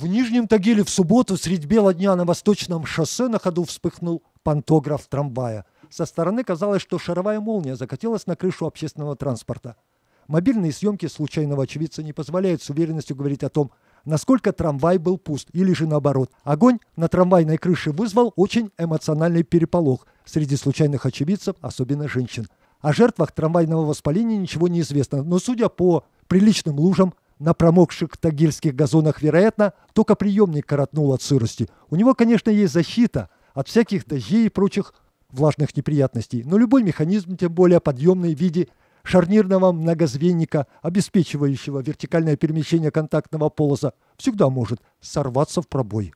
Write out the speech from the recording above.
В Нижнем Тагиле в субботу средь бела дня на восточном шоссе на ходу вспыхнул пантограф трамвая. Со стороны казалось, что шаровая молния закатилась на крышу общественного транспорта. Мобильные съемки случайного очевидца не позволяют с уверенностью говорить о том, насколько трамвай был пуст или же наоборот. Огонь на трамвайной крыше вызвал очень эмоциональный переполох среди случайных очевидцев, особенно женщин. О жертвах трамвайного воспаления ничего не известно, но судя по приличным лужам, на промокших тагильских газонах, вероятно, только приемник коротнул от сырости. У него, конечно, есть защита от всяких дождей и прочих влажных неприятностей, но любой механизм, тем более подъемный в виде шарнирного многозвенника, обеспечивающего вертикальное перемещение контактного полоса, всегда может сорваться в пробой.